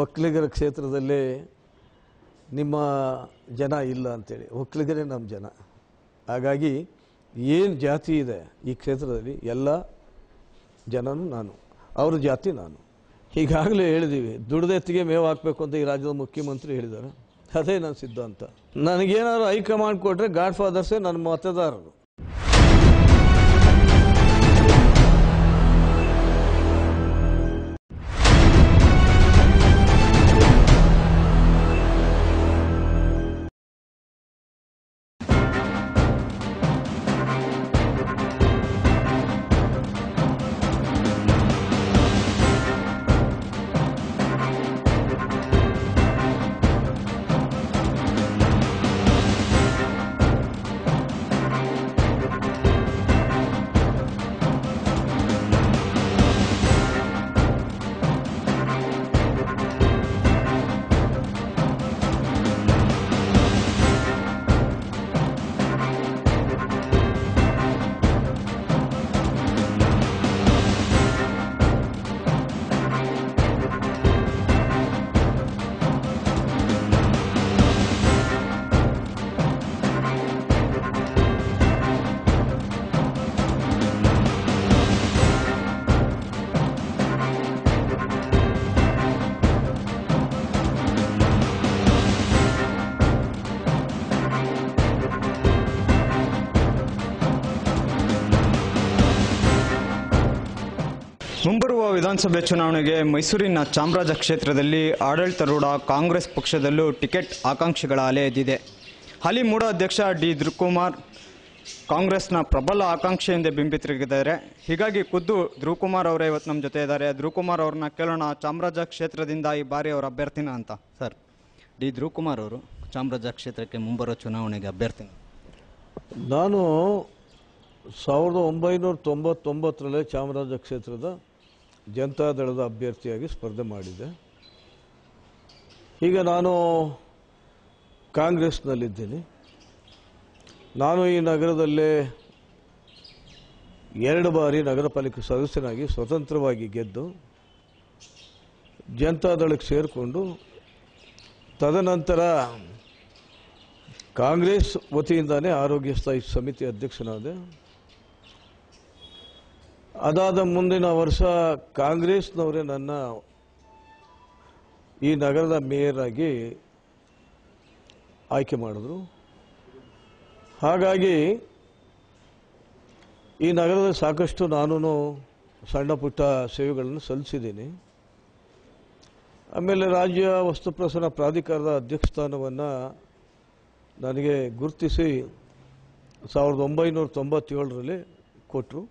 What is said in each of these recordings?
ಒಕ್ಕಲಿಗರ ಕ್ಷೇತ್ರದಲ್ಲಿ ನಿಮ್ಮ ಜನ ಇಲ್ಲ ಅಂತೇಳಿ ಒಕ್ಕಲಿಗರೇ ನಮ್ಮ ಜನ ಹಾಗಾಗಿ ಏನು ಜಾತಿ ಇದೆ ಈ ಕ್ಷೇತ್ರದಲ್ಲಿ ಎಲ್ಲ ಜನನೂ ನಾನು ಅವ್ರ ಜಾತಿ ನಾನು ಈಗಾಗಲೇ ಹೇಳಿದ್ದೀವಿ ದುಡ್ದೆತ್ತಿಗೆ ಮೇವು ಹಾಕಬೇಕು ಅಂತ ಈ ರಾಜ್ಯದ ಮುಖ್ಯಮಂತ್ರಿ ಹೇಳಿದ್ದಾರೆ ಅದೇ ನನ್ನ ಸಿದ್ಧಾಂತ ನನಗೇನಾದ್ರು ಹೈಕಮಾಂಡ್ ಕೊಟ್ಟರೆ ಗಾಡ್ ಫಾದರ್ಸೇ ನನ್ನ ಮತದಾರರು ವಿಧಾನಸಭೆ ಚುನಾವಣೆಗೆ ಮೈಸೂರಿನ ಚಾಮರಾಜ ಕ್ಷೇತ್ರದಲ್ಲಿ ಆಡಳಿತಾರೂಢ ಕಾಂಗ್ರೆಸ್ ಪಕ್ಷದಲ್ಲೂ ಟಿಕೆಟ್ ಆಕಾಂಕ್ಷಿಗಳ ಅಲೆ ಎದ್ದಿದೆ ಹಾಲಿ ಮೂಡ ಅಧ್ಯಕ್ಷ ಡಿ ಧ್ರುವಕುಮಾರ್ ಕಾಂಗ್ರೆಸ್ನ ಪ್ರಬಲ ಆಕಾಂಕ್ಷೆಯಿಂದ ಬಿಂಬಿತರಿಗಿದ್ದಾರೆ ಹೀಗಾಗಿ ಖುದ್ದು ಧ್ರುವಕುಮಾರ್ ಅವರೇ ಇವತ್ತು ನಮ್ಮ ಜೊತೆ ಇದ್ದಾರೆ ಧ್ರುವಕುಮಾರ್ ಅವ್ರನ್ನ ಕೇಳೋಣ ಚಾಮರಾಜ ಕ್ಷೇತ್ರದಿಂದ ಈ ಬಾರಿ ಅವರ ಅಭ್ಯರ್ಥಿನ ಅಂತ ಸರ್ ಡಿ ಧ್ರುವಕುಮಾರ್ ಅವರು ಚಾಮರಾಜ ಕ್ಷೇತ್ರಕ್ಕೆ ಮುಂಬರೋ ಚುನಾವಣೆಗೆ ಅಭ್ಯರ್ಥಿನ ನಾನು ಸಾವಿರದ ಒಂಬೈನೂರ ತೊಂಬತ್ತೊಂಬತ್ತರಲ್ಲೇ ಚಾಮರಾಜ ಕ್ಷೇತ್ರದ ಜನತಾದಳದ ಅಭ್ಯರ್ಥಿಯಾಗಿ ಸ್ಪರ್ಧೆ ಮಾಡಿದೆ ಈಗ ನಾನು ಕಾಂಗ್ರೆಸ್ನಲ್ಲಿದ್ದೀನಿ ನಾನು ಈ ನಗರದಲ್ಲೇ ಎರಡು ಬಾರಿ ನಗರ ಪಾಲಿಕೆ ಸದಸ್ಯನಾಗಿ ಸ್ವತಂತ್ರವಾಗಿ ಗೆದ್ದು ಜನತಾದಳಕ್ಕೆ ಸೇರಿಕೊಂಡು ತದನಂತರ ಕಾಂಗ್ರೆಸ್ ವತಿಯಿಂದಾನೇ ಆರೋಗ್ಯ ಸ್ಥಾಯಿ ಸಮಿತಿ ಅಧ್ಯಕ್ಷನಾದೆ ಅದಾದ ಮುಂದಿನ ವರ್ಷ ಕಾಂಗ್ರೆಸ್ನವರೇ ನನ್ನ ಈ ನಗರದ ಮೇಯರ್ ಆಗಿ ಆಯ್ಕೆ ಮಾಡಿದ್ರು ಹಾಗಾಗಿ ಈ ನಗರದ ಸಾಕಷ್ಟು ನಾನು ಸಣ್ಣ ಪುಟ್ಟ ಸೇವೆಗಳನ್ನು ಸಲ್ಲಿಸಿದ್ದೀನಿ ಆಮೇಲೆ ರಾಜ್ಯ ವಸ್ತು ಪ್ರಸರಣ ಪ್ರಾಧಿಕಾರದ ಅಧ್ಯಕ್ಷ ಸ್ಥಾನವನ್ನು ನನಗೆ ಗುರುತಿಸಿ ಸಾವಿರದ ಒಂಬೈನೂರ ತೊಂಬತ್ತೇಳರಲ್ಲಿ ಕೊಟ್ಟರು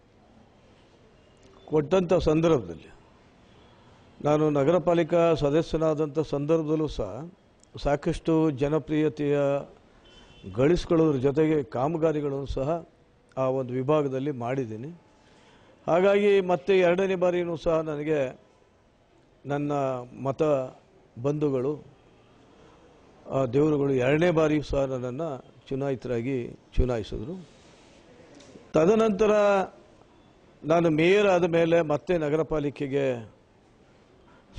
ಕೊಟ್ಟಂಥ ಸಂದರ್ಭದಲ್ಲಿ ನಾನು ನಗರ ಪಾಲಿಕಾ ಸದಸ್ಯನಾದಂಥ ಸಂದರ್ಭದಲ್ಲೂ ಸಹ ಸಾಕಷ್ಟು ಜನಪ್ರಿಯತೆಯ ಗಳಿಸ್ಕೊಳ್ಳೋದ್ರ ಜೊತೆಗೆ ಕಾಮಗಾರಿಗಳನ್ನು ಸಹ ಆ ಒಂದು ವಿಭಾಗದಲ್ಲಿ ಮಾಡಿದ್ದೀನಿ ಹಾಗಾಗಿ ಮತ್ತೆ ಎರಡನೇ ಬಾರಿಯೂ ಸಹ ನನಗೆ ನನ್ನ ಮತ ಬಂಧುಗಳು ಆ ದೇವರುಗಳು ಎರಡನೇ ಬಾರಿಯೂ ಸಹ ನನ್ನನ್ನು ಚುನಾಯಿತರಾಗಿ ಚುನಾಯಿಸಿದ್ರು ತದನಂತರ ನಾನು ಮೇಯರ್ ಆದ ಮೇಲೆ ಮತ್ತೆ ನಗರ ಪಾಲಿಕೆಗೆ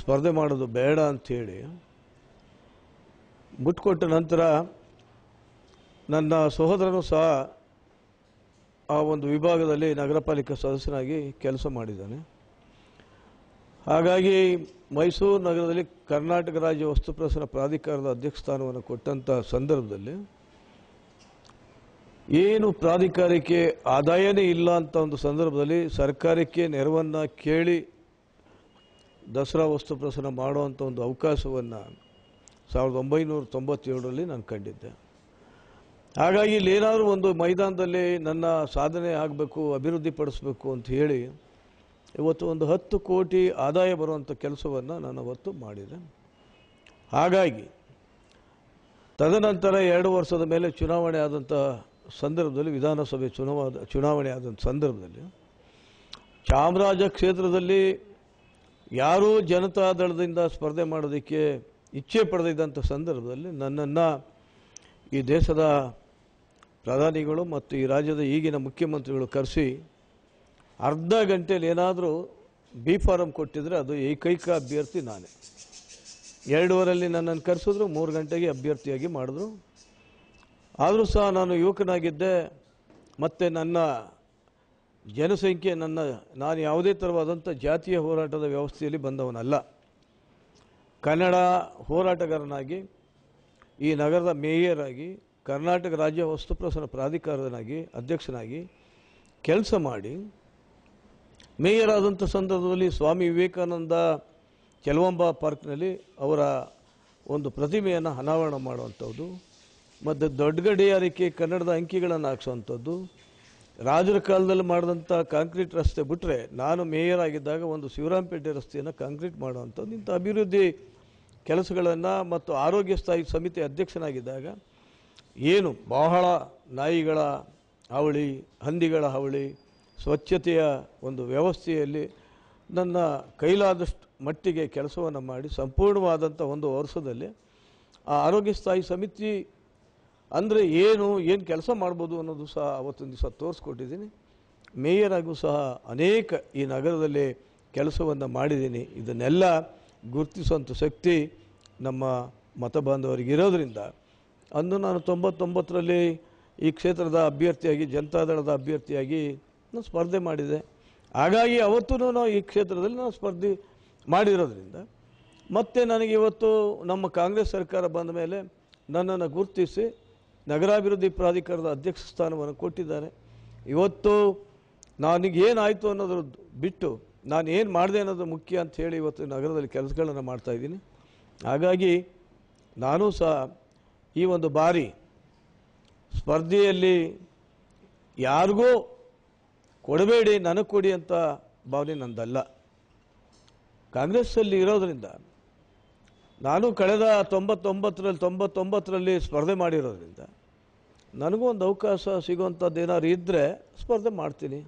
ಸ್ಪರ್ಧೆ ಮಾಡೋದು ಬೇಡ ಅಂಥೇಳಿ ಮುಟ್ಕೊಟ್ಟ ನಂತರ ನನ್ನ ಸಹೋದರನೂ ಸಹ ಆ ಒಂದು ವಿಭಾಗದಲ್ಲಿ ನಗರ ಪಾಲಿಕೆ ಸದಸ್ಯನಾಗಿ ಕೆಲಸ ಮಾಡಿದ್ದಾನೆ ಹಾಗಾಗಿ ಮೈಸೂರು ನಗರದಲ್ಲಿ ಕರ್ನಾಟಕ ರಾಜ್ಯ ವಸ್ತು ಪ್ರದರ್ಶನ ಪ್ರಾಧಿಕಾರದ ಅಧ್ಯಕ್ಷ ಸ್ಥಾನವನ್ನು ಕೊಟ್ಟಂಥ ಸಂದರ್ಭದಲ್ಲಿ ಏನು ಪ್ರಾಧಿಕಾರಕ್ಕೆ ಆದಾಯನೇ ಇಲ್ಲ ಅಂತ ಒಂದು ಸಂದರ್ಭದಲ್ಲಿ ಸರ್ಕಾರಕ್ಕೆ ನೆರವನ್ನು ಕೇಳಿ ದಸರಾ ವಸ್ತು ಪ್ರಸನ್ನ ಮಾಡುವಂಥ ಒಂದು ಅವಕಾಶವನ್ನು ಸಾವಿರದ ಒಂಬೈನೂರ ತೊಂಬತ್ತೇಳರಲ್ಲಿ ನಾನು ಕಂಡಿದ್ದೆ ಹಾಗಾಗಿ ಇಲ್ಲೇನಾದರೂ ಒಂದು ಮೈದಾನದಲ್ಲಿ ನನ್ನ ಸಾಧನೆ ಆಗಬೇಕು ಅಭಿವೃದ್ಧಿಪಡಿಸಬೇಕು ಅಂತ ಹೇಳಿ ಇವತ್ತು ಒಂದು ಹತ್ತು ಕೋಟಿ ಆದಾಯ ಬರುವಂಥ ಕೆಲಸವನ್ನು ನಾನು ಅವತ್ತು ಮಾಡಿದೆ ಹಾಗಾಗಿ ತದನಂತರ ಎರಡು ವರ್ಷದ ಮೇಲೆ ಚುನಾವಣೆ ಆದಂತಹ ಸಂದರ್ಭದಲ್ಲಿ ವಿಧಾನಸಭೆ ಚುನಾವಣೆ ಚುನಾವಣೆ ಆದಂಥ ಸಂದರ್ಭದಲ್ಲಿ ಚಾಮರಾಜ ಕ್ಷೇತ್ರದಲ್ಲಿ ಯಾರೂ ಜನತಾದಳದಿಂದ ಸ್ಪರ್ಧೆ ಮಾಡೋದಕ್ಕೆ ಇಚ್ಛೆ ಪಡೆದಿದ್ದಂಥ ಸಂದರ್ಭದಲ್ಲಿ ನನ್ನನ್ನು ಈ ದೇಶದ ಪ್ರಧಾನಿಗಳು ಮತ್ತು ಈ ರಾಜ್ಯದ ಈಗಿನ ಮುಖ್ಯಮಂತ್ರಿಗಳು ಕರೆಸಿ ಅರ್ಧ ಗಂಟೆಯಲ್ಲಿ ಏನಾದರೂ ಬಿ ಫಾರಂ ಕೊಟ್ಟಿದ್ರೆ ಅದು ಏಕೈಕ ಅಭ್ಯರ್ಥಿ ನಾನೇ ಎರಡೂವರಲ್ಲಿ ನನ್ನನ್ನು ಕರೆಸಿದ್ರು ಮೂರು ಗಂಟೆಗೆ ಅಭ್ಯರ್ಥಿಯಾಗಿ ಮಾಡಿದ್ರು ಆದರೂ ಸಹ ನಾನು ಯುವಕನಾಗಿದ್ದೆ ಮತ್ತು ನನ್ನ ಜನಸಂಖ್ಯೆ ನನ್ನ ನಾನು ಯಾವುದೇ ಥರವಾದಂಥ ಜಾತಿಯ ಹೋರಾಟದ ವ್ಯವಸ್ಥೆಯಲ್ಲಿ ಬಂದವನಲ್ಲ ಕನ್ನಡ ಹೋರಾಟಗಾರನಾಗಿ ಈ ನಗರದ ಮೇಯರ್ ಆಗಿ ಕರ್ನಾಟಕ ರಾಜ್ಯ ವಸ್ತು ಪ್ರಸರಣ ಪ್ರಾಧಿಕಾರದನಾಗಿ ಅಧ್ಯಕ್ಷನಾಗಿ ಕೆಲಸ ಮಾಡಿ ಮೇಯರ್ ಆದಂಥ ಸಂದರ್ಭದಲ್ಲಿ ಸ್ವಾಮಿ ವಿವೇಕಾನಂದ ಕೆಲವಂಬ ಪಾರ್ಕ್ನಲ್ಲಿ ಅವರ ಒಂದು ಪ್ರತಿಮೆಯನ್ನು ಅನಾವರಣ ಮಾಡುವಂಥದ್ದು ಮತ್ತು ದೊಡ್ಡ ಗಡಿಯಾರಿಕೆ ಕನ್ನಡದ ಅಂಕಿಗಳನ್ನು ಹಾಕ್ಸೋವಂಥದ್ದು ರಾಜರ ಕಾಲದಲ್ಲಿ ಮಾಡಿದಂಥ ಕಾಂಕ್ರೀಟ್ ರಸ್ತೆ ಬಿಟ್ಟರೆ ನಾನು ಮೇಯರ್ ಆಗಿದ್ದಾಗ ಒಂದು ಶಿವರಾಮಪೇಟೆ ರಸ್ತೆಯನ್ನು ಕಾಂಕ್ರೀಟ್ ಮಾಡುವಂಥದ್ದು ಇಂಥ ಅಭಿವೃದ್ಧಿ ಕೆಲಸಗಳನ್ನು ಮತ್ತು ಆರೋಗ್ಯ ಸ್ಥಾಯಿ ಸಮಿತಿ ಅಧ್ಯಕ್ಷನಾಗಿದ್ದಾಗ ಏನು ಬಹಳ ನಾಯಿಗಳ ಹಾವಳಿ ಹಂದಿಗಳ ಹಾವಳಿ ಸ್ವಚ್ಛತೆಯ ಒಂದು ವ್ಯವಸ್ಥೆಯಲ್ಲಿ ನನ್ನ ಕೈಲಾದಷ್ಟು ಮಟ್ಟಿಗೆ ಕೆಲಸವನ್ನು ಮಾಡಿ ಸಂಪೂರ್ಣವಾದಂಥ ಒಂದು ವರ್ಷದಲ್ಲಿ ಆ ಆರೋಗ್ಯ ಸ್ಥಾಯಿ ಸಮಿತಿ ಅಂದರೆ ಏನು ಏನು ಕೆಲಸ ಮಾಡ್ಬೋದು ಅನ್ನೋದು ಸಹ ಅವತ್ತೊಂದು ದಿವಸ ತೋರಿಸ್ಕೊಟ್ಟಿದ್ದೀನಿ ಮೇಯರಾಗೂ ಸಹ ಅನೇಕ ಈ ನಗರದಲ್ಲಿ ಕೆಲಸವನ್ನು ಮಾಡಿದ್ದೀನಿ ಇದನ್ನೆಲ್ಲ ಗುರುತಿಸುವಂಥ ಶಕ್ತಿ ನಮ್ಮ ಮತ ಬಾಂಧವರಿಗಿರೋದರಿಂದ ಅಂದು ನಾನು ತೊಂಬತ್ತೊಂಬತ್ತರಲ್ಲಿ ಈ ಕ್ಷೇತ್ರದ ಅಭ್ಯರ್ಥಿಯಾಗಿ ಜನತಾದಳದ ಅಭ್ಯರ್ಥಿಯಾಗಿ ನಾನು ಸ್ಪರ್ಧೆ ಮಾಡಿದೆ ಹಾಗಾಗಿ ಅವತ್ತೂ ನಾವು ಈ ಕ್ಷೇತ್ರದಲ್ಲಿ ನಾನು ಸ್ಪರ್ಧೆ ಮಾಡಿರೋದ್ರಿಂದ ಮತ್ತು ನನಗೆ ಇವತ್ತು ನಮ್ಮ ಕಾಂಗ್ರೆಸ್ ಸರ್ಕಾರ ಬಂದ ಮೇಲೆ ನನ್ನನ್ನು ಗುರುತಿಸಿ ನಗರಾಭಿವೃದ್ಧಿ ಪ್ರಾಧಿಕಾರದ ಅಧ್ಯಕ್ಷ ಸ್ಥಾನವನ್ನು ಕೊಟ್ಟಿದ್ದಾರೆ ಇವತ್ತು ಏನಾಯಿತು ಅನ್ನೋದ್ರ ಬಿಟ್ಟು ನಾನು ಏನು ಮಾಡಿದೆ ಅನ್ನೋದು ಮುಖ್ಯ ಅಂತ ಹೇಳಿ ಇವತ್ತು ನಗರದಲ್ಲಿ ಕೆಲಸಗಳನ್ನು ಮಾಡ್ತಾಯಿದ್ದೀನಿ ಹಾಗಾಗಿ ನಾನು ಸಹ ಈ ಒಂದು ಬಾರಿ ಸ್ಪರ್ಧೆಯಲ್ಲಿ ಯಾರಿಗೂ ಕೊಡಬೇಡಿ ನನಗೆ ಕೊಡಿ ಅಂತ ಭಾವನೆ ನಂದಲ್ಲ ಕಾಂಗ್ರೆಸ್ಸಲ್ಲಿ ಇರೋದರಿಂದ ನಾನು ಕಳೆದ ತೊಂಬತ್ತೊಂಬತ್ತರಲ್ಲಿ ತೊಂಬತ್ತೊಂಬತ್ತರಲ್ಲಿ ಸ್ಪರ್ಧೆ ಮಾಡಿರೋದ್ರಿಂದ ನನಗೂ ಒಂದು ಅವಕಾಶ ಸಿಗುವಂಥದ್ದು ಏನಾದ್ರು ಇದ್ದರೆ ಸ್ಪರ್ಧೆ ಮಾಡ್ತೀನಿ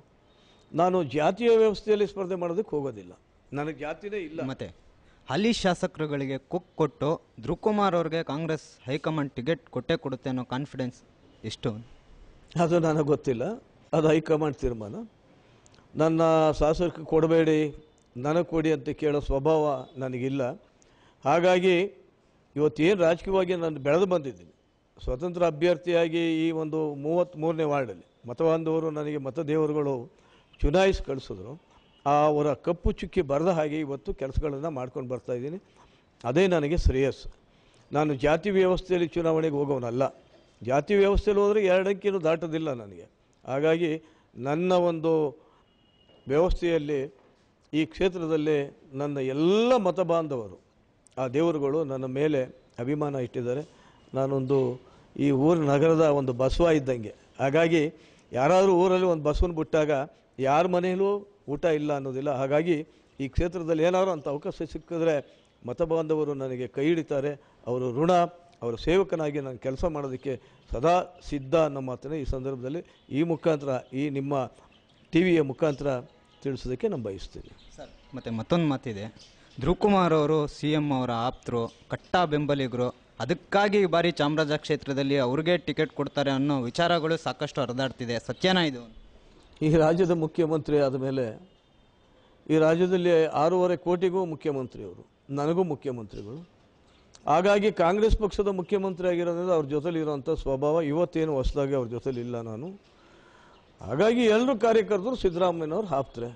ನಾನು ಜಾತಿಯ ವ್ಯವಸ್ಥೆಯಲ್ಲಿ ಸ್ಪರ್ಧೆ ಮಾಡೋದಕ್ಕೆ ಹೋಗೋದಿಲ್ಲ ನನಗೆ ಜಾತಿನೇ ಇಲ್ಲ ಮತ್ತೆ ಅಲ್ಲಿ ಶಾಸಕರುಗಳಿಗೆ ಕುಕ್ ಕೊಟ್ಟು ಧ್ರುವಕುಮಾರ್ ಅವ್ರಿಗೆ ಕಾಂಗ್ರೆಸ್ ಹೈಕಮಾಂಡ್ ಟಿಕೆಟ್ ಕೊಟ್ಟೇ ಕೊಡುತ್ತೆ ಅನ್ನೋ ಕಾನ್ಫಿಡೆನ್ಸ್ ಎಷ್ಟು ಅದು ನನಗೆ ಗೊತ್ತಿಲ್ಲ ಅದು ಹೈಕಮಾಂಡ್ ತೀರ್ಮಾನ ನನ್ನ ಶಾಸಕ ಕೊಡಬೇಡಿ ನನಗೆ ಕೊಡಿ ಅಂತ ಕೇಳೋ ಸ್ವಭಾವ ನನಗಿಲ್ಲ ಹಾಗಾಗಿ ಇವತ್ತೇನು ರಾಜಕೀಯವಾಗಿ ನಾನು ಬೆಳೆದು ಬಂದಿದ್ದೀನಿ ಸ್ವತಂತ್ರ ಅಭ್ಯರ್ಥಿಯಾಗಿ ಈ ಒಂದು ಮೂರನೇ ವಾರ್ಡಲ್ಲಿ ಮತಬಾಂಧವರು ನನಗೆ ಮತದೇವರುಗಳು ಚುನಾಯಿಸಿ ಕಳಿಸಿದ್ರು ಆ ಅವರ ಕಪ್ಪು ಚುಕ್ಕಿ ಬರೆದ ಹಾಗೆ ಇವತ್ತು ಕೆಲಸಗಳನ್ನು ಮಾಡ್ಕೊಂಡು ಬರ್ತಾಯಿದ್ದೀನಿ ಅದೇ ನನಗೆ ಶ್ರೇಯಸ್ಸು ನಾನು ಜಾತಿ ವ್ಯವಸ್ಥೆಯಲ್ಲಿ ಚುನಾವಣೆಗೆ ಹೋಗೋನಲ್ಲ ಜಾತಿ ವ್ಯವಸ್ಥೆಯಲ್ಲಿ ಹೋದರೆ ಎರಡಕ್ಕಿನೂ ದಾಟೋದಿಲ್ಲ ನನಗೆ ಹಾಗಾಗಿ ನನ್ನ ಒಂದು ವ್ಯವಸ್ಥೆಯಲ್ಲಿ ಈ ಕ್ಷೇತ್ರದಲ್ಲಿ ನನ್ನ ಎಲ್ಲ ಮತಬಾಂಧವರು ಆ ದೇವರುಗಳು ನನ್ನ ಮೇಲೆ ಅಭಿಮಾನ ಇಟ್ಟಿದ್ದಾರೆ ನಾನೊಂದು ಈ ಊರ ನಗರದ ಒಂದು ಬಸವ ಇದ್ದಂಗೆ ಹಾಗಾಗಿ ಯಾರಾದರೂ ಊರಲ್ಲಿ ಒಂದು ಬಸವನ ಬಿಟ್ಟಾಗ ಯಾರ ಮನೆಯಲ್ಲೂ ಊಟ ಇಲ್ಲ ಅನ್ನೋದಿಲ್ಲ ಹಾಗಾಗಿ ಈ ಕ್ಷೇತ್ರದಲ್ಲಿ ಏನಾದರೂ ಅಂಥ ಅವಕಾಶ ಸಿಕ್ಕಿದ್ರೆ ಮತ ಬಾಂಧವರು ನನಗೆ ಕೈ ಹಿಡಿತಾರೆ ಅವರು ಋಣ ಅವರ ಸೇವಕನಾಗಿ ನಾನು ಕೆಲಸ ಮಾಡೋದಕ್ಕೆ ಸದಾ ಸಿದ್ಧ ಅನ್ನೋ ಮಾತನ್ನು ಈ ಸಂದರ್ಭದಲ್ಲಿ ಈ ಮುಖಾಂತರ ಈ ನಿಮ್ಮ ಟಿ ವಿಯ ಮುಖಾಂತರ ತಿಳಿಸೋದಕ್ಕೆ ನಾನು ಬಯಸ್ತೀನಿ ಸರ್ ಮತ್ತು ಮತ್ತೊಂದು ಮಾತಿದೆ ಧ್ರುವ್ ಕುಮಾರ್ ಅವರು ಸಿ ಎಂ ಅವರ ಆಪ್ತರು ಕಟ್ಟಾ ಬೆಂಬಲಿಗರು ಅದಕ್ಕಾಗಿ ಈ ಬಾರಿ ಚಾಮರಾಜ ಕ್ಷೇತ್ರದಲ್ಲಿ ಅವ್ರಿಗೆ ಟಿಕೆಟ್ ಕೊಡ್ತಾರೆ ಅನ್ನೋ ವಿಚಾರಗಳು ಸಾಕಷ್ಟು ಹರಿದಾಡ್ತಿದೆ ಸತ್ಯನ ಇದು ಈ ರಾಜ್ಯದ ಮುಖ್ಯಮಂತ್ರಿ ಆದ ಮೇಲೆ ಈ ರಾಜ್ಯದಲ್ಲಿ ಆರೂವರೆ ಕೋಟಿಗೂ ಮುಖ್ಯಮಂತ್ರಿಯವರು ನನಗೂ ಮುಖ್ಯಮಂತ್ರಿಗಳು ಹಾಗಾಗಿ ಕಾಂಗ್ರೆಸ್ ಪಕ್ಷದ ಮುಖ್ಯಮಂತ್ರಿ ಆಗಿರೋದ್ರಿಂದ ಅವ್ರ ಜೊತೆಲಿ ಇರೋವಂಥ ಸ್ವಭಾವ ಇವತ್ತೇನು ಹೊಸದಾಗಿ ಅವ್ರ ಜೊತೆಲಿ ಇಲ್ಲ ನಾನು ಹಾಗಾಗಿ ಎಲ್ಲರೂ ಕಾರ್ಯಕರ್ತರು ಸಿದ್ದರಾಮಯ್ಯನವ್ರು ಹಾಕ್ತಾರೆ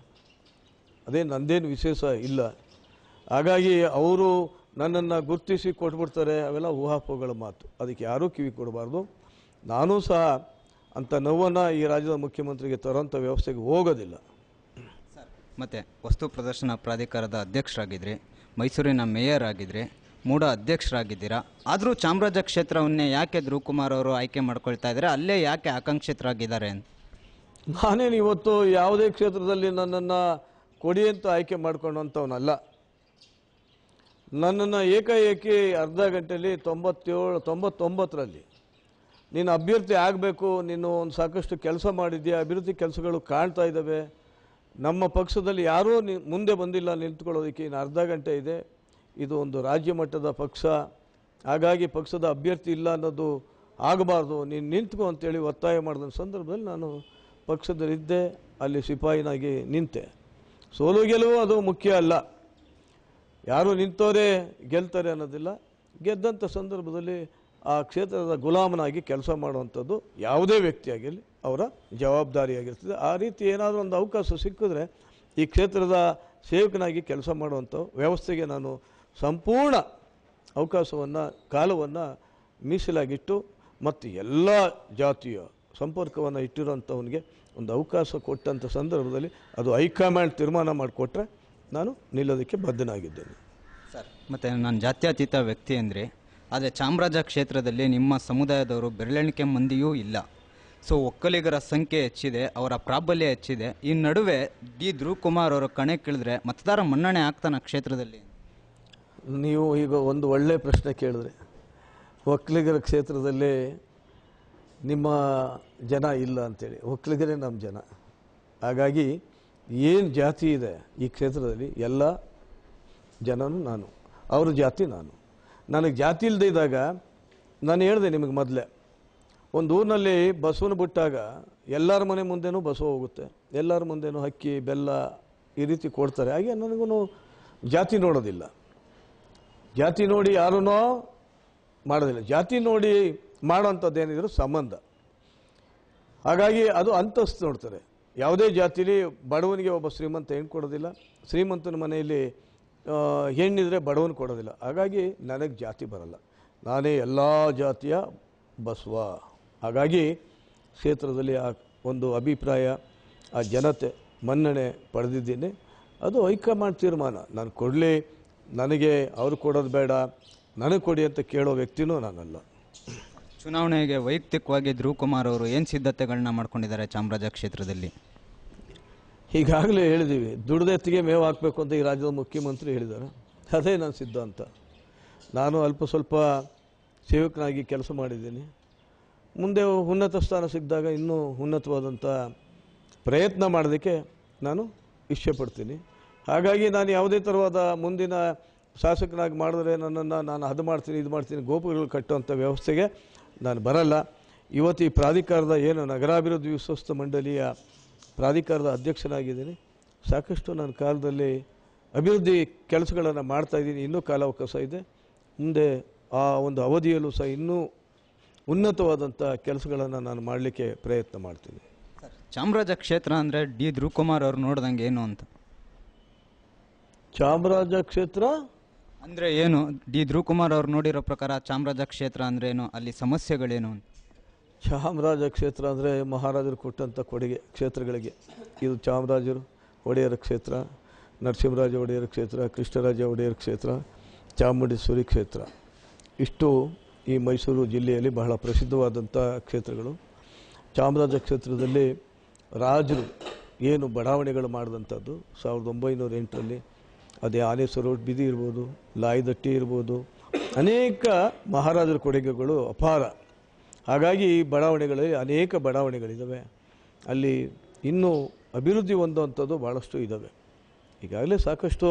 ಅದೇ ನಂದೇನು ವಿಶೇಷ ಇಲ್ಲ ಹಾಗಾಗಿ ಅವರು ನನ್ನನ್ನು ಗುರುತಿಸಿ ಕೊಟ್ಬಿಡ್ತಾರೆ ಅವೆಲ್ಲ ಊಹಾಪೋಗಳ ಮಾತು ಅದಕ್ಕೆ ಯಾರೂ ಕಿವಿ ಕೊಡಬಾರ್ದು ನಾನೂ ಸಹ ಅಂಥ ನೋವನ್ನು ಈ ರಾಜ್ಯದ ಮುಖ್ಯಮಂತ್ರಿಗೆ ತರೋಂಥ ವ್ಯವಸ್ಥೆಗೆ ಹೋಗೋದಿಲ್ಲ ಮತ್ತು ವಸ್ತು ಪ್ರದರ್ಶನ ಪ್ರಾಧಿಕಾರದ ಅಧ್ಯಕ್ಷರಾಗಿದ್ದಿರಿ ಮೈಸೂರಿನ ಮೇಯರ್ ಆಗಿದ್ದರೆ ಮೂಡ ಅಧ್ಯಕ್ಷರಾಗಿದ್ದೀರಾ ಆದರೂ ಚಾಮರಾಜ ಕ್ಷೇತ್ರವನ್ನೇ ಯಾಕೆ ಧ್ರುವಕುಮಾರ್ ಕುಮಾರ್ ಅವರು ಆಯ್ಕೆ ಮಾಡ್ಕೊಳ್ತಾ ಇದ್ದಾರೆ ಅಲ್ಲೇ ಯಾಕೆ ಆಕಾಂಕ್ಷಿತರಾಗಿದ್ದಾರೆ ಅಂತ ನಾನೇನು ಇವತ್ತು ಯಾವುದೇ ಕ್ಷೇತ್ರದಲ್ಲಿ ನನ್ನನ್ನು ಕೊಡಿ ಅಂತ ಆಯ್ಕೆ ಮಾಡ್ಕೊಂಡಂಥವನಲ್ಲ ನನ್ನನ್ನು ಏಕಾಏಕಿ ಅರ್ಧ ಗಂಟೆಯಲ್ಲಿ ತೊಂಬತ್ತೇಳು ತೊಂಬತ್ತೊಂಬತ್ತರಲ್ಲಿ ನೀನು ಅಭ್ಯರ್ಥಿ ಆಗಬೇಕು ನೀನು ಒಂದು ಸಾಕಷ್ಟು ಕೆಲಸ ಮಾಡಿದ್ಯಾ ಅಭಿವೃದ್ಧಿ ಕೆಲಸಗಳು ಕಾಣ್ತಾ ಇದ್ದಾವೆ ನಮ್ಮ ಪಕ್ಷದಲ್ಲಿ ಯಾರೂ ನಿ ಮುಂದೆ ಬಂದಿಲ್ಲ ನಿಂತ್ಕೊಳ್ಳೋದಕ್ಕೆ ಇನ್ನು ಅರ್ಧ ಗಂಟೆ ಇದೆ ಇದು ಒಂದು ರಾಜ್ಯ ಮಟ್ಟದ ಪಕ್ಷ ಹಾಗಾಗಿ ಪಕ್ಷದ ಅಭ್ಯರ್ಥಿ ಇಲ್ಲ ಅನ್ನೋದು ಆಗಬಾರ್ದು ನೀನು ನಿಂತ್ಕೊ ಅಂತೇಳಿ ಒತ್ತಾಯ ಮಾಡಿದ ಸಂದರ್ಭದಲ್ಲಿ ನಾನು ಪಕ್ಷದಲ್ಲಿದ್ದೆ ಅಲ್ಲಿ ಸಿಪಾಯಿನಾಗಿ ನಿಂತೆ ಸೋಲು ಗೆಲುವು ಅದು ಮುಖ್ಯ ಅಲ್ಲ ಯಾರು ನಿಂತವರೇ ಗೆಲ್ತಾರೆ ಅನ್ನೋದಿಲ್ಲ ಗೆದ್ದಂಥ ಸಂದರ್ಭದಲ್ಲಿ ಆ ಕ್ಷೇತ್ರದ ಗುಲಾಮನಾಗಿ ಕೆಲಸ ಮಾಡುವಂಥದ್ದು ಯಾವುದೇ ವ್ಯಕ್ತಿಯಾಗಿರಲಿ ಅವರ ಜವಾಬ್ದಾರಿಯಾಗಿರ್ತದೆ ಆ ರೀತಿ ಏನಾದರೂ ಒಂದು ಅವಕಾಶ ಸಿಕ್ಕಿದ್ರೆ ಈ ಕ್ಷೇತ್ರದ ಸೇವಕನಾಗಿ ಕೆಲಸ ಮಾಡುವಂಥ ವ್ಯವಸ್ಥೆಗೆ ನಾನು ಸಂಪೂರ್ಣ ಅವಕಾಶವನ್ನು ಕಾಲವನ್ನು ಮೀಸಲಾಗಿಟ್ಟು ಮತ್ತು ಎಲ್ಲ ಜಾತಿಯ ಸಂಪರ್ಕವನ್ನು ಇಟ್ಟಿರೋಂಥವನಿಗೆ ಒಂದು ಅವಕಾಶ ಕೊಟ್ಟಂಥ ಸಂದರ್ಭದಲ್ಲಿ ಅದು ಹೈಕಮಾಂಡ್ ತೀರ್ಮಾನ ಮಾಡಿಕೊಟ್ರೆ ನಾನು ನಿಲ್ಲೋದಕ್ಕೆ ಬದ್ಧನಾಗಿದ್ದೇನೆ ಸರ್ ಮತ್ತು ನಾನು ಜಾತ್ಯತೀತ ವ್ಯಕ್ತಿ ಅಂದರೆ ಆದರೆ ಚಾಮರಾಜ ಕ್ಷೇತ್ರದಲ್ಲಿ ನಿಮ್ಮ ಸಮುದಾಯದವರು ಬೆರಳೆಣಿಕೆ ಮಂದಿಯೂ ಇಲ್ಲ ಸೊ ಒಕ್ಕಲಿಗರ ಸಂಖ್ಯೆ ಹೆಚ್ಚಿದೆ ಅವರ ಪ್ರಾಬಲ್ಯ ಹೆಚ್ಚಿದೆ ಈ ನಡುವೆ ಡಿ ಧ್ರುವ್ ಕುಮಾರ್ ಅವರು ಕೇಳಿದ್ರೆ ಮತದಾರ ಮನ್ನಣೆ ಆಗ್ತಾನೆ ಕ್ಷೇತ್ರದಲ್ಲಿ ನೀವು ಈಗ ಒಂದು ಒಳ್ಳೆ ಪ್ರಶ್ನೆ ಕೇಳಿದ್ರೆ ಒಕ್ಕಲಿಗರ ಕ್ಷೇತ್ರದಲ್ಲಿ ನಿಮ್ಮ ಜನ ಇಲ್ಲ ಅಂಥೇಳಿ ಒಕ್ಕಲಿಗರೇ ನಮ್ಮ ಜನ ಹಾಗಾಗಿ ಏನು ಜಾತಿ ಇದೆ ಈ ಕ್ಷೇತ್ರದಲ್ಲಿ ಎಲ್ಲ ಜನನು ನಾನು ಅವ್ರ ಜಾತಿ ನಾನು ನನಗೆ ಜಾತಿ ಇಲ್ಲದೆ ಇದ್ದಾಗ ನಾನು ಹೇಳಿದೆ ನಿಮಗೆ ಮೊದಲೇ ಒಂದು ಊರಿನಲ್ಲಿ ಬಸ್ಸನ್ನು ಬಿಟ್ಟಾಗ ಎಲ್ಲರ ಮನೆ ಮುಂದೆನೂ ಬಸವ ಹೋಗುತ್ತೆ ಎಲ್ಲರ ಮುಂದೆನೂ ಹಕ್ಕಿ ಬೆಲ್ಲ ಈ ರೀತಿ ಕೊಡ್ತಾರೆ ಹಾಗೆ ನನಗೂ ಜಾತಿ ನೋಡೋದಿಲ್ಲ ಜಾತಿ ನೋಡಿ ಯಾರೂ ಮಾಡೋದಿಲ್ಲ ಜಾತಿ ನೋಡಿ ಮಾಡೋಂಥದ್ದೇನಿದ್ರು ಸಂಬಂಧ ಹಾಗಾಗಿ ಅದು ಅಂತಸ್ತು ನೋಡ್ತಾರೆ ಯಾವುದೇ ಜಾತಿಲಿ ಬಡವನಿಗೆ ಒಬ್ಬ ಶ್ರೀಮಂತ ಹೆಣ್ಣು ಕೊಡೋದಿಲ್ಲ ಶ್ರೀಮಂತನ ಮನೆಯಲ್ಲಿ ಹೆಣ್ಣಿದ್ರೆ ಬಡವನು ಕೊಡೋದಿಲ್ಲ ಹಾಗಾಗಿ ನನಗೆ ಜಾತಿ ಬರಲ್ಲ ನಾನೇ ಎಲ್ಲ ಜಾತಿಯ ಬಸವ ಹಾಗಾಗಿ ಕ್ಷೇತ್ರದಲ್ಲಿ ಆ ಒಂದು ಅಭಿಪ್ರಾಯ ಆ ಜನತೆ ಮನ್ನಣೆ ಪಡೆದಿದ್ದೀನಿ ಅದು ಹೈಕಮಾಂಡ್ ತೀರ್ಮಾನ ನಾನು ಕೊಡಲಿ ನನಗೆ ಅವ್ರು ಕೊಡೋದು ಬೇಡ ನನಗೆ ಕೊಡಿ ಅಂತ ಕೇಳೋ ವ್ಯಕ್ತಿನೂ ನಾನಲ್ಲ ಚುನಾವಣೆಗೆ ವೈಯಕ್ತಿಕವಾಗಿ ಧ್ರುವ್ ಕುಮಾರ್ ಅವರು ಏನು ಸಿದ್ಧತೆಗಳನ್ನ ಮಾಡ್ಕೊಂಡಿದ್ದಾರೆ ಚಾಮರಾಜ ಕ್ಷೇತ್ರದಲ್ಲಿ ಈಗಾಗಲೇ ಹೇಳಿದ್ದೀವಿ ದುಡ್ದೆತ್ತಿಗೆ ಮೇವು ಹಾಕಬೇಕು ಅಂತ ಈ ರಾಜ್ಯದ ಮುಖ್ಯಮಂತ್ರಿ ಹೇಳಿದ್ದಾರೆ ಅದೇ ನನ್ನ ಸಿದ್ಧಾಂತ ನಾನು ಅಲ್ಪ ಸ್ವಲ್ಪ ಸೇವಕನಾಗಿ ಕೆಲಸ ಮಾಡಿದ್ದೀನಿ ಮುಂದೆ ಉನ್ನತ ಸ್ಥಾನ ಸಿಕ್ಕಿದಾಗ ಇನ್ನೂ ಉನ್ನತವಾದಂಥ ಪ್ರಯತ್ನ ಮಾಡೋದಕ್ಕೆ ನಾನು ಇಷ್ಟಪಡ್ತೀನಿ ಹಾಗಾಗಿ ನಾನು ಯಾವುದೇ ಥರವಾದ ಮುಂದಿನ ಶಾಸಕನಾಗಿ ಮಾಡಿದ್ರೆ ನನ್ನನ್ನು ನಾನು ಅದು ಮಾಡ್ತೀನಿ ಇದು ಮಾಡ್ತೀನಿ ಗೋಪುರಗಳು ಕಟ್ಟುವಂಥ ವ್ಯವಸ್ಥೆಗೆ ನಾನು ಬರಲ್ಲ ಇವತ್ತು ಈ ಪ್ರಾಧಿಕಾರದ ಏನು ನಗರಾಭಿವೃದ್ಧಿ ವಿಶ್ವಸ್ಥ ಮಂಡಳಿಯ ಪ್ರಾಧಿಕಾರದ ಅಧ್ಯಕ್ಷನಾಗಿದ್ದೀನಿ ಸಾಕಷ್ಟು ನನ್ನ ಕಾಲದಲ್ಲಿ ಅಭಿವೃದ್ಧಿ ಕೆಲಸಗಳನ್ನು ಮಾಡ್ತಾಯಿದ್ದೀನಿ ಇನ್ನೂ ಕಾಲಾವಕಾಶ ಇದೆ ಮುಂದೆ ಆ ಒಂದು ಅವಧಿಯಲ್ಲೂ ಸಹ ಇನ್ನೂ ಉನ್ನತವಾದಂಥ ಕೆಲಸಗಳನ್ನು ನಾನು ಮಾಡಲಿಕ್ಕೆ ಪ್ರಯತ್ನ ಮಾಡ್ತೀನಿ ಚಾಮರಾಜ ಕ್ಷೇತ್ರ ಅಂದರೆ ಡಿ ಧ್ರುವ್ ಕುಮಾರ್ ಅವ್ರು ನೋಡ್ದಂಗೆ ಏನು ಅಂತ ಚಾಮರಾಜ ಕ್ಷೇತ್ರ ಅಂದರೆ ಏನು ಡಿ ಧ್ರುವ್ ಕುಮಾರ್ ಅವ್ರು ನೋಡಿರೋ ಪ್ರಕಾರ ಚಾಮರಾಜ ಕ್ಷೇತ್ರ ಅಂದ್ರೆ ಏನು ಅಲ್ಲಿ ಸಮಸ್ಯೆಗಳೇನು ಚಾಮರಾಜ ಕ್ಷೇತ್ರ ಅಂದರೆ ಮಹಾರಾಜರು ಕೊಟ್ಟಂಥ ಕೊಡುಗೆ ಕ್ಷೇತ್ರಗಳಿಗೆ ಇದು ಚಾಮರಾಜರು ಒಡೆಯರ ಕ್ಷೇತ್ರ ನರಸಿಂಹರಾಜ ಒಡೆಯರ ಕ್ಷೇತ್ರ ಕೃಷ್ಣರಾಜ ಒಡೆಯರ ಕ್ಷೇತ್ರ ಚಾಮುಂಡೇಶ್ವರಿ ಕ್ಷೇತ್ರ ಇಷ್ಟು ಈ ಮೈಸೂರು ಜಿಲ್ಲೆಯಲ್ಲಿ ಬಹಳ ಪ್ರಸಿದ್ಧವಾದಂಥ ಕ್ಷೇತ್ರಗಳು ಚಾಮರಾಜ ಕ್ಷೇತ್ರದಲ್ಲಿ ರಾಜರು ಏನು ಬಡಾವಣೆಗಳು ಮಾಡಿದಂಥದ್ದು ಸಾವಿರದ ಒಂಬೈನೂರ ಎಂಟರಲ್ಲಿ ಅದೇ ಆಲೆ ಬೀದಿ ಇರ್ಬೋದು ಲಾಯಿದಟ್ಟಿ ಇರ್ಬೋದು ಅನೇಕ ಮಹಾರಾಜರ ಕೊಡುಗೆಗಳು ಅಪಾರ ಹಾಗಾಗಿ ಈ ಬಡಾವಣೆಗಳಲ್ಲಿ ಅನೇಕ ಬಡಾವಣೆಗಳಿದ್ದಾವೆ ಅಲ್ಲಿ ಇನ್ನೂ ಅಭಿವೃದ್ಧಿ ಹೊಂದುವಂಥದ್ದು ಭಾಳಷ್ಟು ಇದ್ದಾವೆ ಈಗಾಗಲೇ ಸಾಕಷ್ಟು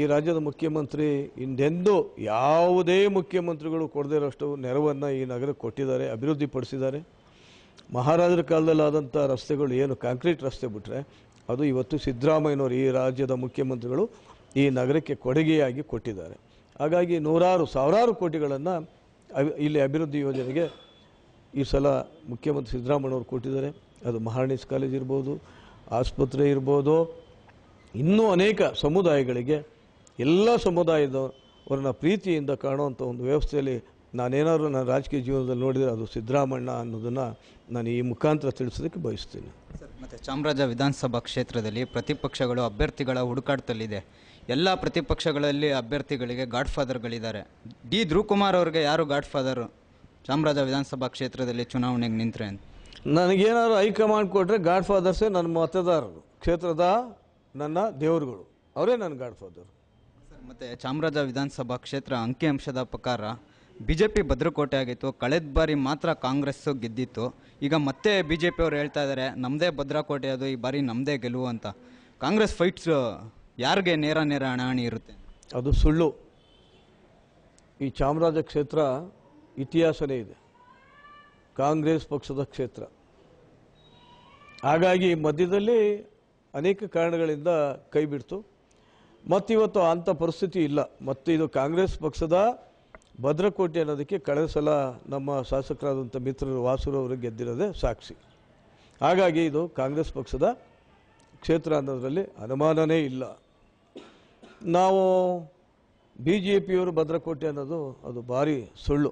ಈ ರಾಜ್ಯದ ಮುಖ್ಯಮಂತ್ರಿ ಹಿಂದೆಂದೂ ಯಾವುದೇ ಮುಖ್ಯಮಂತ್ರಿಗಳು ಕೊಡದೇ ಇರೋಷ್ಟು ನೆರವನ್ನು ಈ ನಗರಕ್ಕೆ ಕೊಟ್ಟಿದ್ದಾರೆ ಅಭಿವೃದ್ಧಿಪಡಿಸಿದ್ದಾರೆ ಮಹಾರಾಜರ ಕಾಲದಲ್ಲಾದಂಥ ರಸ್ತೆಗಳು ಏನು ಕಾಂಕ್ರೀಟ್ ರಸ್ತೆ ಬಿಟ್ಟರೆ ಅದು ಇವತ್ತು ಸಿದ್ದರಾಮಯ್ಯನವರು ಈ ರಾಜ್ಯದ ಮುಖ್ಯಮಂತ್ರಿಗಳು ಈ ನಗರಕ್ಕೆ ಕೊಡುಗೆಯಾಗಿ ಕೊಟ್ಟಿದ್ದಾರೆ ಹಾಗಾಗಿ ನೂರಾರು ಸಾವಿರಾರು ಕೋಟಿಗಳನ್ನು ಇಲ್ಲಿ ಅಭಿವೃದ್ಧಿ ಯೋಜನೆಗೆ ಈ ಸಲ ಮುಖ್ಯಮಂತ್ರಿ ಸಿದ್ದರಾಮಯ್ಯನವರು ಕೊಟ್ಟಿದ್ದಾರೆ ಅದು ಮಹಾರಾಣೀಸ್ ಕಾಲೇಜ್ ಇರ್ಬೋದು ಆಸ್ಪತ್ರೆ ಇರ್ಬೋದು ಇನ್ನೂ ಅನೇಕ ಸಮುದಾಯಗಳಿಗೆ ಎಲ್ಲ ಸಮುದಾಯದವರನ್ನ ಪ್ರೀತಿಯಿಂದ ಕಾಣುವಂಥ ಒಂದು ವ್ಯವಸ್ಥೆಯಲ್ಲಿ ನಾನೇನಾದ್ರೂ ನನ್ನ ರಾಜಕೀಯ ಜೀವನದಲ್ಲಿ ನೋಡಿದರೆ ಅದು ಸಿದ್ದರಾಮಣ್ಣ ಅನ್ನೋದನ್ನು ನಾನು ಈ ಮುಖಾಂತರ ತಿಳಿಸೋದಕ್ಕೆ ಬಯಸ್ತೀನಿ ಮತ್ತು ಚಾಮರಾಜ ವಿಧಾನಸಭಾ ಕ್ಷೇತ್ರದಲ್ಲಿ ಪ್ರತಿಪಕ್ಷಗಳು ಅಭ್ಯರ್ಥಿಗಳ ಹುಡುಕಾಟದಲ್ಲಿದೆ ಎಲ್ಲ ಪ್ರತಿಪಕ್ಷಗಳಲ್ಲಿ ಅಭ್ಯರ್ಥಿಗಳಿಗೆ ಗಾಡ್ ಫಾದರ್ಗಳಿದ್ದಾರೆ ಡಿ ಧ್ರುವ್ ಕುಮಾರ್ ಯಾರು ಗಾಡ್ ಫಾದರು ಚಾಮರಾಜ ವಿಧಾನಸಭಾ ಕ್ಷೇತ್ರದಲ್ಲಿ ಚುನಾವಣೆಗೆ ನಿಂತರೆ ಅಂತ ನನಗೇನಾದ್ರು ಹೈಕಮಾಂಡ್ ಕೊಟ್ಟರೆ ಗಾಡ್ ಫಾದರ್ಸೇ ನನ್ನ ಮತದಾರರು ಕ್ಷೇತ್ರದ ನನ್ನ ದೇವರುಗಳು ಅವರೇ ನನ್ನ ಗಾಡ್ ಫಾದರ್ ಮತ್ತು ಚಾಮರಾಜ ವಿಧಾನಸಭಾ ಕ್ಷೇತ್ರ ಅಂಕಿಅಂಶದ ಪ್ರಕಾರ ಬಿ ಜೆ ಪಿ ಭದ್ರಕೋಟೆ ಆಗಿತ್ತು ಕಳೆದ ಬಾರಿ ಮಾತ್ರ ಕಾಂಗ್ರೆಸ್ಸು ಗೆದ್ದಿತ್ತು ಈಗ ಮತ್ತೆ ಬಿ ಜೆ ಪಿಯವ್ರು ಹೇಳ್ತಾ ಇದ್ದಾರೆ ನಮ್ಮದೇ ಭದ್ರಕೋಟೆ ಅದು ಈ ಬಾರಿ ನಮ್ಮದೇ ಗೆಲುವು ಅಂತ ಕಾಂಗ್ರೆಸ್ ಫೈಟ್ಸ್ ಯಾರಿಗೆ ನೇರ ನೇರ ಹಣಾಹಣಿ ಇರುತ್ತೆ ಅದು ಸುಳ್ಳು ಈ ಚಾಮರಾಜ ಕ್ಷೇತ್ರ ಇತಿಹಾಸನೇ ಇದೆ ಕಾಂಗ್ರೆಸ್ ಪಕ್ಷದ ಕ್ಷೇತ್ರ ಹಾಗಾಗಿ ಮಧ್ಯದಲ್ಲಿ ಅನೇಕ ಕಾರಣಗಳಿಂದ ಕೈಬಿಡ್ತು ಮತ್ತಿವತ್ತು ಅಂಥ ಪರಿಸ್ಥಿತಿ ಇಲ್ಲ ಮತ್ತು ಇದು ಕಾಂಗ್ರೆಸ್ ಪಕ್ಷದ ಭದ್ರಕೋಟೆ ಅನ್ನೋದಕ್ಕೆ ಕಳೆದ ಸಲ ನಮ್ಮ ಶಾಸಕರಾದಂಥ ಮಿತ್ರರು ಅವರು ಗೆದ್ದಿರೋದೇ ಸಾಕ್ಷಿ ಹಾಗಾಗಿ ಇದು ಕಾಂಗ್ರೆಸ್ ಪಕ್ಷದ ಕ್ಷೇತ್ರ ಅನ್ನೋದರಲ್ಲಿ ಅನುಮಾನವೇ ಇಲ್ಲ ನಾವು ಬಿ ಜೆ ಪಿಯವರು ಭದ್ರಕೋಟೆ ಅನ್ನೋದು ಅದು ಭಾರಿ ಸುಳ್ಳು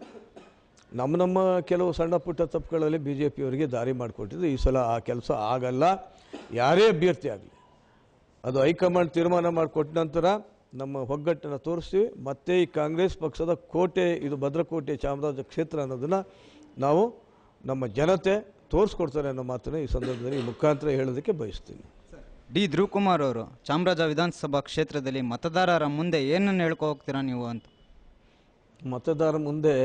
ನಮ್ಮ ನಮ್ಮ ಕೆಲವು ಸಣ್ಣ ಪುಟ್ಟ ತಪ್ಪುಗಳಲ್ಲಿ ಬಿ ಜೆ ಪಿಯವರಿಗೆ ದಾರಿ ಮಾಡಿಕೊಟ್ಟಿದ್ದು ಈ ಸಲ ಆ ಕೆಲಸ ಆಗಲ್ಲ ಯಾರೇ ಅಭ್ಯರ್ಥಿ ಆಗಲಿ ಅದು ಹೈಕಮಾಂಡ್ ತೀರ್ಮಾನ ಮಾಡಿಕೊಟ್ಟ ನಂತರ ನಮ್ಮ ಒಗ್ಗಟ್ಟನ್ನು ತೋರಿಸ್ತೀವಿ ಮತ್ತೆ ಈ ಕಾಂಗ್ರೆಸ್ ಪಕ್ಷದ ಕೋಟೆ ಇದು ಭದ್ರಕೋಟೆ ಚಾಮರಾಜ ಕ್ಷೇತ್ರ ಅನ್ನೋದನ್ನು ನಾವು ನಮ್ಮ ಜನತೆ ತೋರಿಸ್ಕೊಡ್ತಾರೆ ಅನ್ನೋ ಮಾತನ್ನು ಈ ಸಂದರ್ಭದಲ್ಲಿ ಮುಖಾಂತರ ಹೇಳೋದಕ್ಕೆ ಬಯಸ್ತೀನಿ ಡಿ ಧ್ರುವಕುಮಾರ್ ಅವರು ಚಾಮರಾಜ ವಿಧಾನಸಭಾ ಕ್ಷೇತ್ರದಲ್ಲಿ ಮತದಾರರ ಮುಂದೆ ಏನನ್ನು ಹೇಳ್ಕೊ ಹೋಗ್ತೀರಾ ನೀವು ಅಂತ ಮತದಾರರ ಮುಂದೆ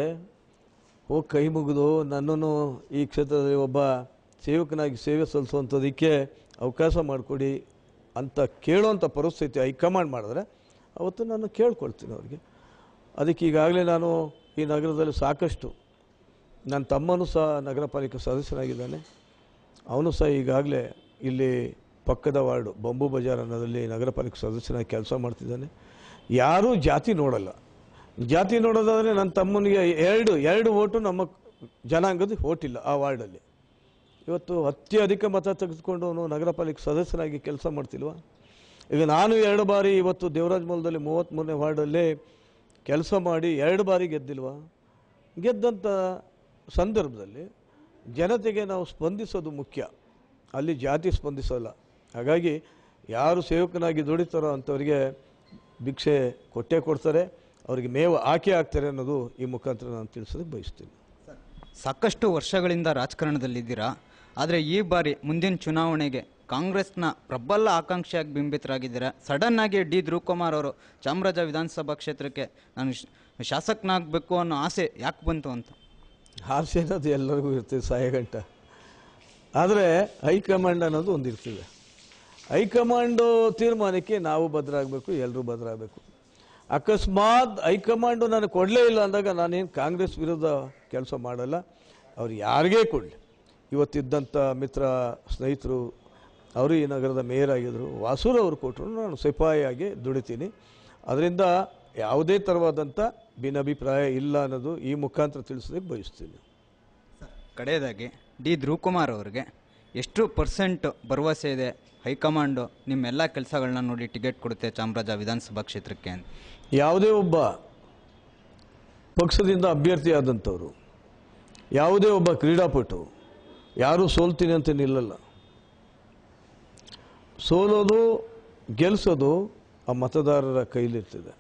ಹೋಗಿ ಕೈ ಮುಗಿದು ನನ್ನನ್ನು ಈ ಕ್ಷೇತ್ರದಲ್ಲಿ ಒಬ್ಬ ಸೇವಕನಾಗಿ ಸೇವೆ ಸಲ್ಲಿಸುವಂಥದಕ್ಕೆ ಅವಕಾಶ ಮಾಡಿಕೊಡಿ ಅಂತ ಕೇಳುವಂಥ ಪರಿಸ್ಥಿತಿ ಹೈಕಮಾಂಡ್ ಮಾಡಿದ್ರೆ ಅವತ್ತು ನಾನು ಕೇಳ್ಕೊಳ್ತೀನಿ ಅವ್ರಿಗೆ ಅದಕ್ಕೆ ಈಗಾಗಲೇ ನಾನು ಈ ನಗರದಲ್ಲಿ ಸಾಕಷ್ಟು ನನ್ನ ತಮ್ಮನೂ ಸಹ ನಗರ ಪಾಲಿಕೆ ಸದಸ್ಯನಾಗಿದ್ದಾನೆ ಅವನು ಸಹ ಈಗಾಗಲೇ ಇಲ್ಲಿ ಪಕ್ಕದ ವಾರ್ಡು ಬಂಬು ಬಜಾರ್ ಅನ್ನೋದಲ್ಲಿ ನಗರ ಪಾಲಿಕೆ ಸದಸ್ಯನಾಗಿ ಕೆಲಸ ಮಾಡ್ತಿದ್ದಾನೆ ಯಾರೂ ಜಾತಿ ನೋಡಲ್ಲ ಜಾತಿ ನೋಡೋದಾದರೆ ನನ್ನ ತಮ್ಮನಿಗೆ ಎರಡು ಎರಡು ಓಟು ನಮ್ಮ ಜನಾಂಗದ ಓಟಿಲ್ಲ ಆ ವಾರ್ಡಲ್ಲಿ ಇವತ್ತು ಅತ್ಯಧಿಕ ಮತ ತೆಗೆದುಕೊಂಡು ಅವನು ನಗರ ಪಾಲಿಕೆ ಸದಸ್ಯನಾಗಿ ಕೆಲಸ ಮಾಡ್ತಿಲ್ವಾ ಈಗ ನಾನು ಎರಡು ಬಾರಿ ಇವತ್ತು ದೇವರಾಜ್ ಮೂಲದಲ್ಲಿ ಮೂವತ್ತ್ಮೂರನೇ ವಾರ್ಡಲ್ಲಿ ಕೆಲಸ ಮಾಡಿ ಎರಡು ಬಾರಿ ಗೆದ್ದಿಲ್ವಾ ಗೆದ್ದಂಥ ಸಂದರ್ಭದಲ್ಲಿ ಜನತೆಗೆ ನಾವು ಸ್ಪಂದಿಸೋದು ಮುಖ್ಯ ಅಲ್ಲಿ ಜಾತಿ ಸ್ಪಂದಿಸೋಲ್ಲ ಹಾಗಾಗಿ ಯಾರು ಸೇವಕನಾಗಿ ದುಡಿತಾರೋ ಅಂಥವರಿಗೆ ಭಿಕ್ಷೆ ಕೊಟ್ಟೇ ಕೊಡ್ತಾರೆ ಅವರಿಗೆ ಮೇವು ಆಕೆ ಆಗ್ತಾರೆ ಅನ್ನೋದು ಈ ಮುಖಾಂತರ ನಾನು ತಿಳಿಸೋದಕ್ಕೆ ಬಯಸ್ತೀನಿ ಸಾಕಷ್ಟು ವರ್ಷಗಳಿಂದ ರಾಜಕಾರಣದಲ್ಲಿದ್ದೀರಾ ಆದರೆ ಈ ಬಾರಿ ಮುಂದಿನ ಚುನಾವಣೆಗೆ ಕಾಂಗ್ರೆಸ್ನ ಪ್ರಬಲ ಆಕಾಂಕ್ಷಿಯಾಗಿ ಬಿಂಬಿತರಾಗಿದ್ದೀರಾ ಸಡನ್ ಆಗಿ ಡಿ ಧ್ರುವ್ ಅವರು ಚಾಮರಾಜ ವಿಧಾನಸಭಾ ಕ್ಷೇತ್ರಕ್ಕೆ ನಾನು ಶಾಸಕನಾಗಬೇಕು ಅನ್ನೋ ಆಸೆ ಯಾಕೆ ಬಂತು ಅಂತ ಆಸೆ ಅನ್ನೋದು ಎಲ್ಲರಿಗೂ ಇರ್ತದೆ ಸಾಯಗಂಟ ಆದರೆ ಹೈಕಮಾಂಡ್ ಅನ್ನೋದು ಒಂದಿರ್ತದೆ ಹೈಕಮಾಂಡು ತೀರ್ಮಾನಕ್ಕೆ ನಾವು ಭದ್ರಾಗಬೇಕು ಎಲ್ಲರೂ ಭದ್ರಾಗಬೇಕು ಅಕಸ್ಮಾತ್ ಹೈಕಮಾಂಡು ನಾನು ಕೊಡಲೇ ಇಲ್ಲ ಅಂದಾಗ ನಾನೇನು ಕಾಂಗ್ರೆಸ್ ವಿರುದ್ಧ ಕೆಲಸ ಮಾಡಲ್ಲ ಅವ್ರು ಯಾರಿಗೇ ಕೊಡಲಿ ಇವತ್ತಿದ್ದಂಥ ಮಿತ್ರ ಸ್ನೇಹಿತರು ಅವರು ಈ ನಗರದ ಮೇಯರ್ ಆಗಿದ್ದರು ಅವರು ಕೊಟ್ಟರು ನಾನು ಸಿಪಾಯಿಯಾಗಿ ದುಡಿತೀನಿ ಅದರಿಂದ ಯಾವುದೇ ಥರವಾದಂಥ ಭಿನ್ನಾಭಿಪ್ರಾಯ ಇಲ್ಲ ಅನ್ನೋದು ಈ ಮುಖಾಂತರ ತಿಳಿಸೋದಕ್ಕೆ ಬಯಸ್ತೀನಿ ಕಡೆಯದಾಗಿ ಡಿ ಧ್ರುವಕುಮಾರ್ ಕುಮಾರ್ ಅವರಿಗೆ ಎಷ್ಟು ಪರ್ಸೆಂಟ್ ಭರವಸೆ ಇದೆ ಹೈಕಮಾಂಡು ನಿಮ್ಮೆಲ್ಲ ಕೆಲಸಗಳನ್ನ ನೋಡಿ ಟಿಕೆಟ್ ಕೊಡುತ್ತೆ ಚಾಮರಾಜ ವಿಧಾನಸಭಾ ಕ್ಷೇತ್ರಕ್ಕೆ ಅಂತ ಯಾವುದೇ ಒಬ್ಬ ಪಕ್ಷದಿಂದ ಅಭ್ಯರ್ಥಿ ಅಭ್ಯರ್ಥಿಯಾದಂಥವರು ಯಾವುದೇ ಒಬ್ಬ ಕ್ರೀಡಾಪಟು ಯಾರೂ ಸೋಲ್ತೀನಿ ಅಂತ ನಿಲ್ಲಲ್ಲ ಸೋಲೋದು ಗೆಲ್ಲಿಸೋದು ಆ ಮತದಾರರ ಕೈಲಿರ್ತದೆ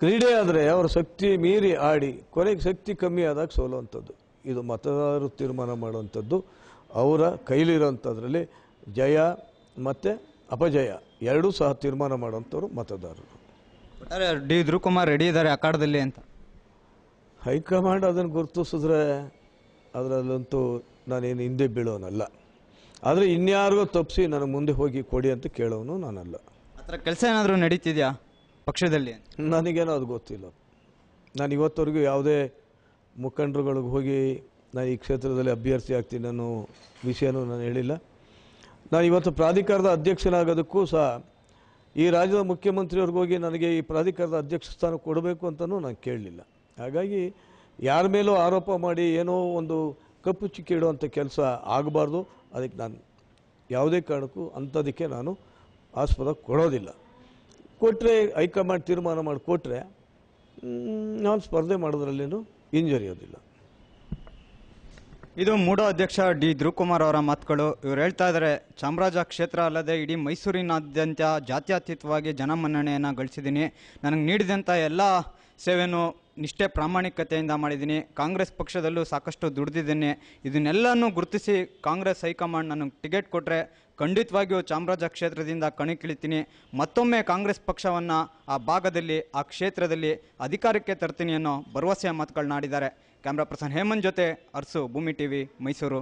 ಕ್ರೀಡೆ ಆದರೆ ಅವರ ಶಕ್ತಿ ಮೀರಿ ಆಡಿ ಕೊನೆಗೆ ಶಕ್ತಿ ಕಮ್ಮಿ ಆದಾಗ ಸೋಲುವಂಥದ್ದು ಇದು ಮತದಾರರು ತೀರ್ಮಾನ ಮಾಡುವಂಥದ್ದು ಅವರ ಕೈಲಿರೋಂಥದ್ರಲ್ಲಿ ಜಯ ಮತ್ತು ಅಪಜಯ ಎರಡೂ ಸಹ ತೀರ್ಮಾನ ಮಾಡುವಂಥವ್ರು ಮತದಾರರು ಡಿ ಧ್ರುವಕುಮಾರ್ ರೆಡಿ ಇದ್ದಾರೆ ಅಖಾಡದಲ್ಲಿ ಅಂತ ಹೈಕಮಾಂಡ್ ಅದನ್ನು ಗುರುತಿಸಿದ್ರೆ ಅದರಲ್ಲಂತೂ ನಾನೇನು ಹಿಂದೆ ಬೀಳೋನಲ್ಲ ಆದರೆ ಇನ್ಯಾರಿಗೂ ತಪ್ಪಿಸಿ ನನಗೆ ಮುಂದೆ ಹೋಗಿ ಕೊಡಿ ಅಂತ ಕೇಳೋನು ನಾನಲ್ಲ ಆ ಥರ ಕೆಲಸ ಏನಾದರೂ ನಡೀತಿದ್ಯಾ ಪಕ್ಷದಲ್ಲಿ ನನಗೇನೋ ಅದು ಗೊತ್ತಿಲ್ಲ ನಾನು ಇವತ್ತವರೆಗೂ ಯಾವುದೇ ಮುಖಂಡರುಗಳಿಗೆ ಹೋಗಿ ನಾನು ಈ ಕ್ಷೇತ್ರದಲ್ಲಿ ಅಭ್ಯರ್ಥಿ ಆಗ್ತೀನಿ ಅನ್ನೋ ವಿಷಯನೂ ನಾನು ಹೇಳಿಲ್ಲ ನಾನು ಇವತ್ತು ಪ್ರಾಧಿಕಾರದ ಅಧ್ಯಕ್ಷನಾಗೋದಕ್ಕೂ ಸಹ ಈ ರಾಜ್ಯದ ಮುಖ್ಯಮಂತ್ರಿಯವ್ರಿಗೋಗಿ ನನಗೆ ಈ ಪ್ರಾಧಿಕಾರದ ಅಧ್ಯಕ್ಷ ಸ್ಥಾನ ಕೊಡಬೇಕು ಅಂತಲೂ ನಾನು ಕೇಳಲಿಲ್ಲ ಹಾಗಾಗಿ ಯಾರ ಮೇಲೂ ಆರೋಪ ಮಾಡಿ ಏನೋ ಒಂದು ಕಪ್ಪು ಚಿಕ್ಕಿ ಇಡುವಂಥ ಕೆಲಸ ಆಗಬಾರ್ದು ಅದಕ್ಕೆ ನಾನು ಯಾವುದೇ ಕಾರಣಕ್ಕೂ ಅಂಥದಕ್ಕೆ ನಾನು ಆಸ್ಪದ ಕೊಡೋದಿಲ್ಲ ಕೊಟ್ಟರೆ ಹೈಕಮಾಂಡ್ ತೀರ್ಮಾನ ಮಾಡಿ ಕೊಟ್ಟರೆ ನಾನು ಸ್ಪರ್ಧೆ ಮಾಡೋದ್ರಲ್ಲೇನು ಹಿಂಜರಿಯೋದಿಲ್ಲ ಇದು ಮೂಡೋ ಅಧ್ಯಕ್ಷ ಡಿ ಧ್ರುವಕುಮಾರ್ ಅವರ ಮಾತುಗಳು ಇವ್ರು ಹೇಳ್ತಾ ಇದ್ದಾರೆ ಚಾಮರಾಜ ಕ್ಷೇತ್ರ ಅಲ್ಲದೆ ಇಡೀ ಮೈಸೂರಿನಾದ್ಯಂತ ಜಾತ್ಯತೀತವಾಗಿ ಜನಮನ್ನಣೆಯನ್ನು ಗಳಿಸಿದ್ದೀನಿ ನನಗೆ ನೀಡಿದಂಥ ಎಲ್ಲ ಸೇವೆಯೂ ನಿಷ್ಠೆ ಪ್ರಾಮಾಣಿಕತೆಯಿಂದ ಮಾಡಿದ್ದೀನಿ ಕಾಂಗ್ರೆಸ್ ಪಕ್ಷದಲ್ಲೂ ಸಾಕಷ್ಟು ದುಡಿದಿದ್ದೇನೆ ಇದನ್ನೆಲ್ಲನೂ ಗುರುತಿಸಿ ಕಾಂಗ್ರೆಸ್ ಹೈಕಮಾಂಡ್ ನನಗೆ ಟಿಕೆಟ್ ಕೊಟ್ಟರೆ ಖಂಡಿತವಾಗಿಯೂ ಚಾಮರಾಜ ಕ್ಷೇತ್ರದಿಂದ ಕಣಕ್ಕಿಳಿತೀನಿ ಮತ್ತೊಮ್ಮೆ ಕಾಂಗ್ರೆಸ್ ಪಕ್ಷವನ್ನು ಆ ಭಾಗದಲ್ಲಿ ಆ ಕ್ಷೇತ್ರದಲ್ಲಿ ಅಧಿಕಾರಕ್ಕೆ ತರ್ತೀನಿ ಅನ್ನೋ ಭರವಸೆಯ ಮಾತುಗಳನ್ನಾಡಿದ್ದಾರೆ ಕ್ಯಾಮ್ರಾ ಪರ್ಸನ್ ಹೇಮಂತ್ ಜೊತೆ ಅರ್ಸು ಭೂಮಿ ಟಿವಿ ಮೈಸೂರು